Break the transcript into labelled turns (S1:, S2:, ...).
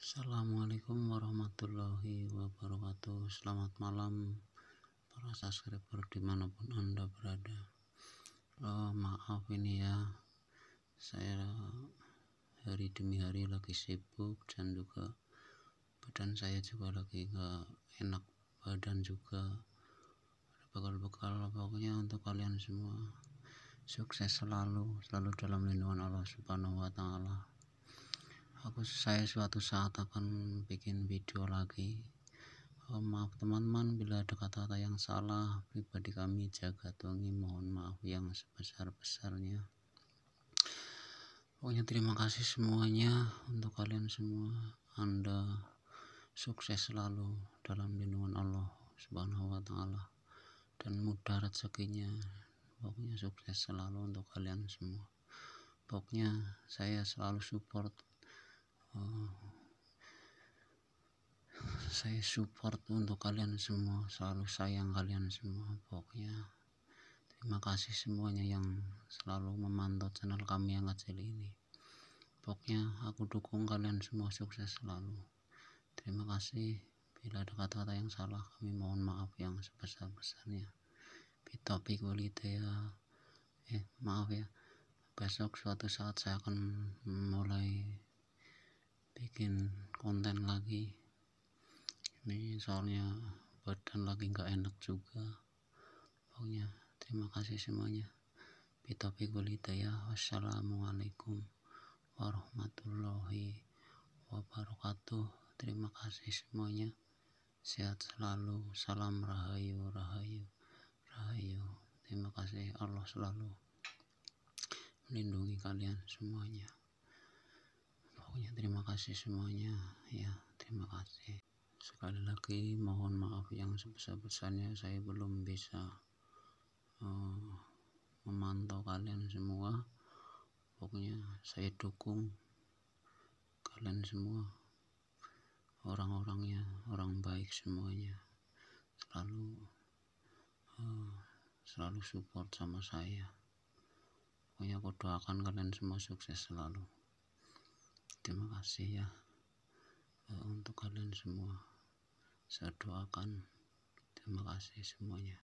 S1: Assalamualaikum warahmatullahi wabarakatuh Selamat malam para subscriber dimanapun anda berada oh, Maaf ini ya Saya hari demi hari lagi sibuk Dan juga badan saya juga lagi gak enak badan juga Bekal-bekal pokoknya untuk kalian semua Sukses selalu Selalu dalam lindungan Allah subhanahu wa ta'ala aku saya suatu saat akan bikin video lagi oh, maaf teman-teman bila ada kata-kata yang salah pribadi kami jaga tuangi mohon maaf yang sebesar-besarnya pokoknya terima kasih semuanya untuk kalian semua anda sukses selalu dalam lindungan Allah subhanahu wa ta'ala dan mudah rezekinya pokoknya sukses selalu untuk kalian semua pokoknya saya selalu support oh saya support untuk kalian semua selalu sayang kalian semua pokoknya terima kasih semuanya yang selalu memantau channel kami yang kecil ini pokoknya aku dukung kalian semua sukses selalu terima kasih bila ada kata-kata yang salah kami mohon maaf yang sebesar-besarnya Bitopik ya eh maaf ya besok suatu saat saya akan mulai bikin konten lagi ini soalnya badan lagi nggak enak juga pokoknya terima kasih semuanya Bitopik ya wassalamualaikum warahmatullahi wabarakatuh terima kasih semuanya sehat selalu salam rahayu rahayu rahayu terima kasih Allah selalu melindungi kalian semuanya pokoknya terima kasih semuanya ya terima kasih sekali lagi mohon maaf yang sebesar-besarnya saya belum bisa uh, memantau kalian semua pokoknya saya dukung kalian semua orang-orangnya orang baik semuanya selalu uh, selalu support sama saya pokoknya aku doakan kalian semua sukses selalu terima kasih ya eh, untuk kalian semua saya doakan terima kasih semuanya